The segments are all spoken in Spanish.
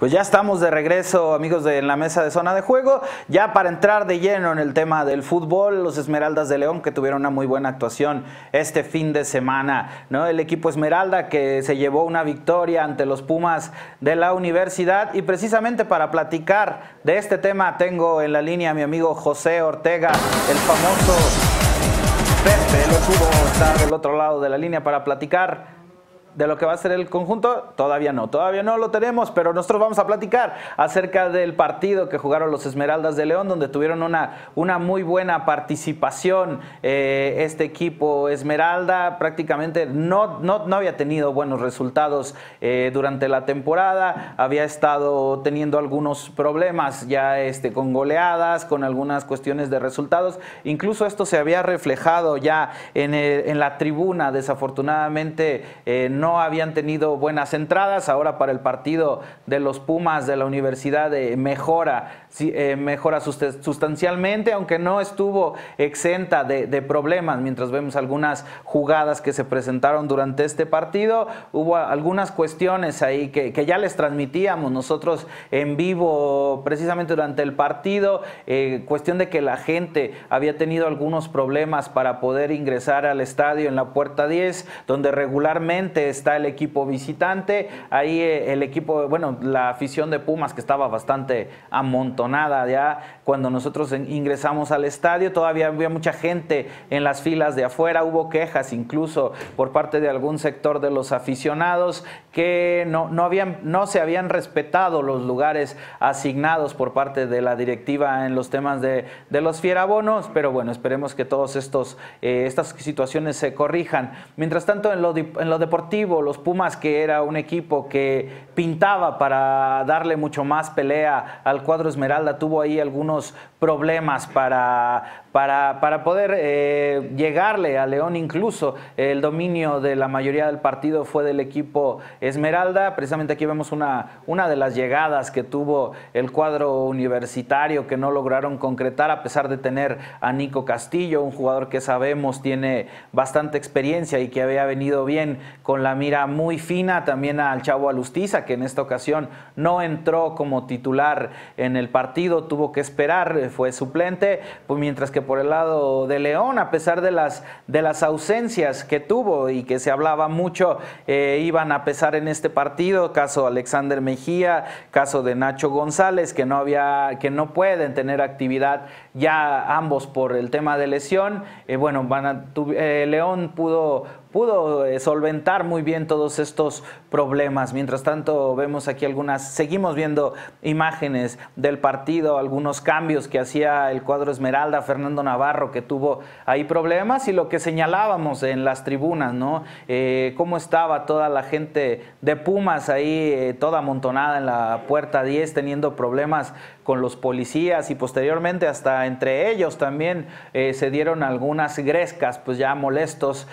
Pues ya estamos de regreso, amigos de en la mesa de zona de juego. Ya para entrar de lleno en el tema del fútbol, los Esmeraldas de León que tuvieron una muy buena actuación este fin de semana, ¿no? El equipo Esmeralda que se llevó una victoria ante los Pumas de la universidad y precisamente para platicar de este tema tengo en la línea a mi amigo José Ortega, el famoso Pepe, lo pudo estar del otro lado de la línea para platicar de lo que va a ser el conjunto? Todavía no, todavía no lo tenemos, pero nosotros vamos a platicar acerca del partido que jugaron los Esmeraldas de León, donde tuvieron una, una muy buena participación eh, este equipo Esmeralda, prácticamente no, no, había tenido buenos resultados eh, durante la temporada, había estado teniendo algunos problemas ya este, con goleadas, con algunas cuestiones de resultados, incluso esto se había reflejado ya en, eh, la tribuna, desafortunadamente no habían tenido buenas entradas. Ahora para el partido de los Pumas de la Universidad eh, mejora, eh, mejora sustancialmente, aunque no estuvo exenta de, problemas. Mientras vemos algunas jugadas que se presentaron durante este partido, hubo algunas cuestiones ahí que, ya les transmitíamos nosotros en vivo precisamente durante el partido. Eh, cuestión de que la gente había tenido algunos problemas para poder ingresar al estadio en la puerta 10, donde regularmente está el equipo visitante, ahí eh, el equipo, bueno, la afición de Pumas que estaba bastante amontonada ya cuando nosotros ingresamos al estadio, todavía había mucha gente en las filas de afuera, hubo quejas incluso por parte de algún sector de los aficionados que no, habían, no se habían respetado los lugares asignados por parte de la directiva en los temas de, los fierabonos, pero bueno, esperemos que todas eh, estas situaciones se corrijan. Mientras tanto, en lo deportivo, los Pumas que era un equipo que pintaba para darle mucho más pelea al cuadro Esmeralda, tuvo ahí algunos problemas para, para, poder eh, llegarle a León incluso. El dominio de la mayoría del partido fue del equipo Esmeralda. Precisamente aquí vemos una, una de las llegadas que tuvo el cuadro universitario que no lograron concretar a pesar de tener a Nico Castillo, un jugador que sabemos tiene bastante experiencia y que había venido bien con la mira muy fina. También al Chavo Alustiza, que en esta ocasión no entró como titular en el partido, tuvo que esperar, eh, fue suplente, pues mientras que por el lado de León, a pesar de las, de las ausencias que tuvo y que se hablaba mucho, eh, iban a pesar en este partido, caso Alexander Mejía, caso de Nacho González, que no, había, que no pueden tener actividad ya ambos por el tema de lesión. Eh, bueno, van a, eh, León pudo pudo solventar muy bien todos estos problemas. Mientras tanto, vemos aquí algunas, seguimos viendo imágenes del partido, algunos cambios que hacía el cuadro Esmeralda, Fernando Navarro, que tuvo ahí problemas y lo que señalábamos en las tribunas, ¿no? Eh, cómo estaba toda la gente de Pumas ahí, eh, toda amontonada en la puerta 10, teniendo problemas con los policías y posteriormente hasta entre ellos también eh, se dieron algunas grescas, pues ya molestos,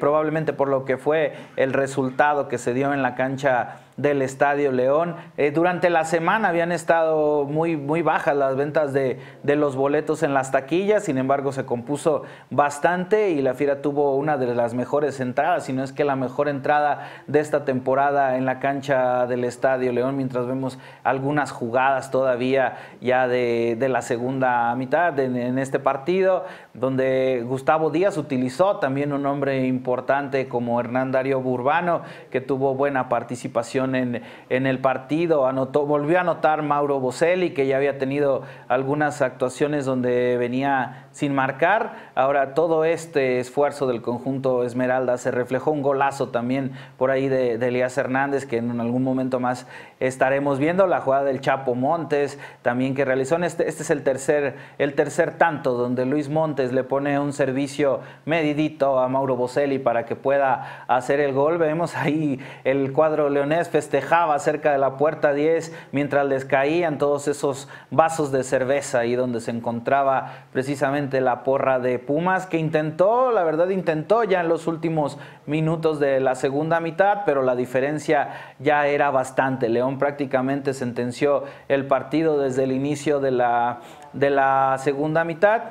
probablemente por lo que fue el resultado que se dio en la cancha del Estadio León. Eh, durante la semana habían estado muy, muy bajas las ventas de, los boletos en las taquillas, sin embargo se compuso bastante y la FIRA tuvo una de las mejores entradas, si no es que la mejor entrada de esta temporada en la cancha del Estadio León, mientras vemos algunas jugadas todavía ya de, la segunda mitad en este partido, donde Gustavo Díaz utilizó también un hombre importante como Hernán Darío Burbano, que tuvo buena participación en, el partido. Anotó, volvió a anotar Mauro Boselli, que ya había tenido algunas actuaciones donde venía sin marcar. Ahora todo este esfuerzo del conjunto Esmeralda se reflejó un golazo también por ahí de, Elias Elías Hernández, que en algún momento más estaremos viendo. La jugada del Chapo Montes también que realizó. Este, este es el tercer, el tercer tanto donde Luis Montes le pone un servicio medidito a Mauro Boselli para que pueda hacer el gol. Vemos ahí el cuadro leonés festejaba cerca de la puerta 10 mientras les caían todos esos vasos de cerveza ahí donde se encontraba precisamente la porra de Pumas que intentó, la verdad intentó ya en los últimos minutos de la segunda mitad, pero la diferencia ya era bastante. León prácticamente sentenció el partido desde el inicio de la, de la segunda mitad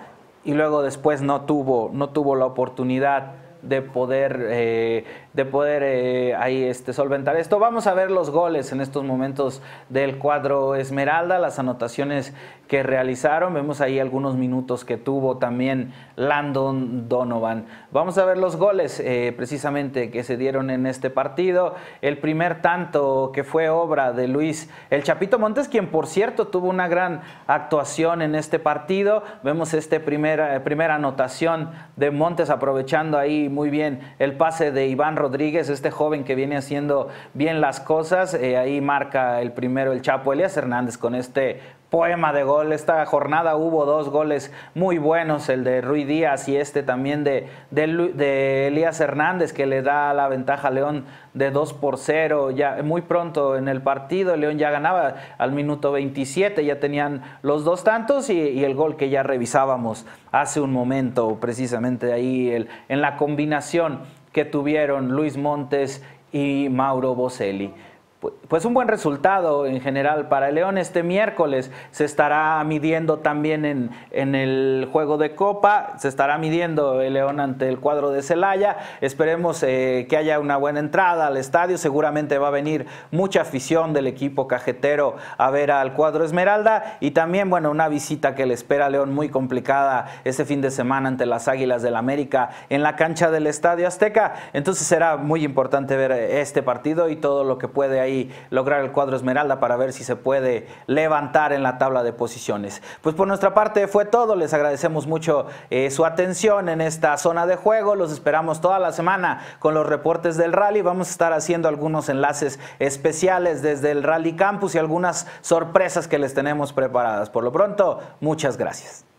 y luego después no tuvo, no tuvo la oportunidad de poder, eh, de poder eh, ahí este, solventar esto. Vamos a ver los goles en estos momentos del cuadro Esmeralda, las anotaciones que realizaron. Vemos ahí algunos minutos que tuvo también Landon Donovan. Vamos a ver los goles eh, precisamente que se dieron en este partido. El primer tanto que fue obra de Luis El Chapito Montes, quien por cierto tuvo una gran actuación en este partido. Vemos esta primera anotación de Montes aprovechando ahí muy bien el pase de Iván Rodríguez, este joven que viene haciendo bien las cosas. Eh, ahí marca el primero el Chapo Elias Hernández con este poema de gol. Esta jornada hubo dos goles muy buenos, el de Rui Díaz y este también de, de, Elías Hernández, que le da la ventaja a León de 2 por 0. Ya muy pronto en el partido, León ya ganaba al minuto 27, ya tenían los dos tantos y, el gol que ya revisábamos hace un momento, precisamente ahí el, en la combinación que tuvieron Luis Montes y Mauro Boselli pues, pues un buen resultado en general para el León. Este miércoles se estará midiendo también en, en el juego de Copa, se estará midiendo el León ante el cuadro de Celaya. Esperemos eh, que haya una buena entrada al estadio, seguramente va a venir mucha afición del equipo cajetero a ver al cuadro Esmeralda y también, bueno, una visita que le espera a León muy complicada este fin de semana ante las Águilas del América en la cancha del Estadio Azteca. Entonces será muy importante ver eh, este partido y todo lo que puede ahí lograr el cuadro Esmeralda para ver si se puede levantar en la tabla de posiciones. Pues por nuestra parte fue todo, les agradecemos mucho eh, su atención en esta zona de juego, los esperamos toda la semana con los reportes del rally, vamos a estar haciendo algunos enlaces especiales desde el Rally Campus y algunas sorpresas que les tenemos preparadas. Por lo pronto, muchas gracias.